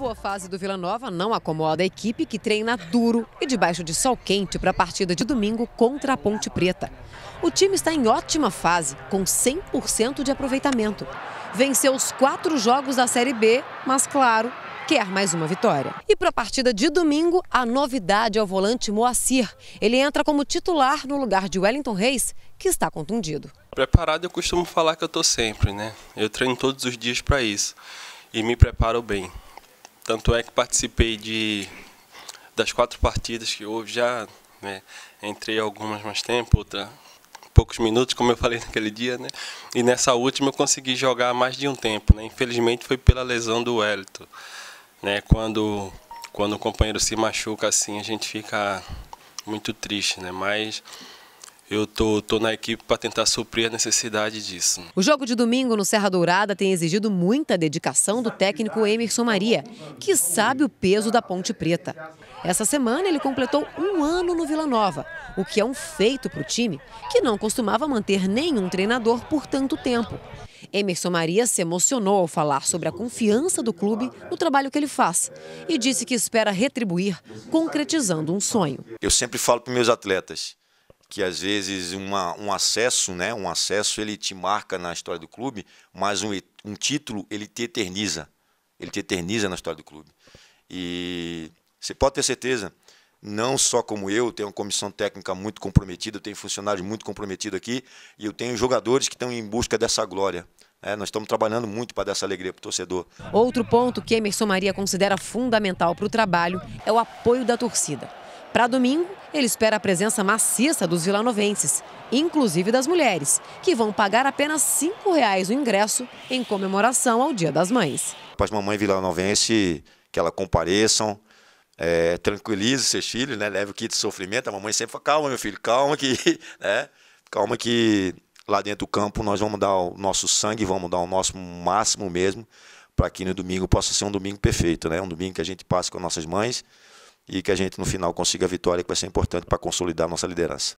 boa fase do Vila Nova não acomoda a equipe que treina duro e debaixo de sol quente para a partida de domingo contra a Ponte Preta. O time está em ótima fase, com 100% de aproveitamento. Venceu os quatro jogos da Série B, mas claro, quer mais uma vitória. E para a partida de domingo, a novidade é o volante Moacir. Ele entra como titular no lugar de Wellington Reis, que está contundido. Preparado eu costumo falar que eu estou sempre, né? Eu treino todos os dias para isso e me preparo bem. Tanto é que participei de das quatro partidas que houve já, né? entrei algumas mais tempo, outra poucos minutos, como eu falei naquele dia, né? E nessa última eu consegui jogar mais de um tempo, né? Infelizmente foi pela lesão do Wellington, né? Quando quando o companheiro se machuca assim, a gente fica muito triste, né? Mas eu tô, tô na equipe para tentar suprir a necessidade disso. O jogo de domingo no Serra Dourada tem exigido muita dedicação do técnico Emerson Maria, que sabe o peso da Ponte Preta. Essa semana ele completou um ano no Vila Nova, o que é um feito para o time que não costumava manter nenhum treinador por tanto tempo. Emerson Maria se emocionou ao falar sobre a confiança do clube no trabalho que ele faz e disse que espera retribuir, concretizando um sonho. Eu sempre falo para meus atletas, que às vezes uma, um acesso, né, um acesso ele te marca na história do clube, mas um, um título ele te eterniza, ele te eterniza na história do clube. E você pode ter certeza, não só como eu, tenho uma comissão técnica muito comprometida, eu tenho funcionários muito comprometidos aqui, e eu tenho jogadores que estão em busca dessa glória. É, nós estamos trabalhando muito para dar essa alegria para o torcedor. Outro ponto que Emerson Maria considera fundamental para o trabalho é o apoio da torcida. Para domingo, ele espera a presença maciça dos vilanovenses, inclusive das mulheres, que vão pagar apenas R$ 5,00 o ingresso em comemoração ao Dia das Mães. Para as mamães vilanovenses, que elas compareçam, é, tranquilize seus filhos, né? leve o kit de sofrimento. A mamãe sempre fala, calma, meu filho, calma que... Né? Calma que lá dentro do campo nós vamos dar o nosso sangue, vamos dar o nosso máximo mesmo para que no domingo possa ser um domingo perfeito, né? Um domingo que a gente passe com nossas mães, e que a gente no final consiga a vitória, que vai ser importante para consolidar a nossa liderança.